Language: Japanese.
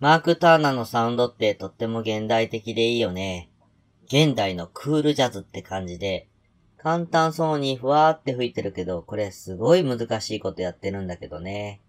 マーク・ターナのサウンドってとっても現代的でいいよね。現代のクールジャズって感じで、簡単そうにふわーって吹いてるけど、これすごい難しいことやってるんだけどね。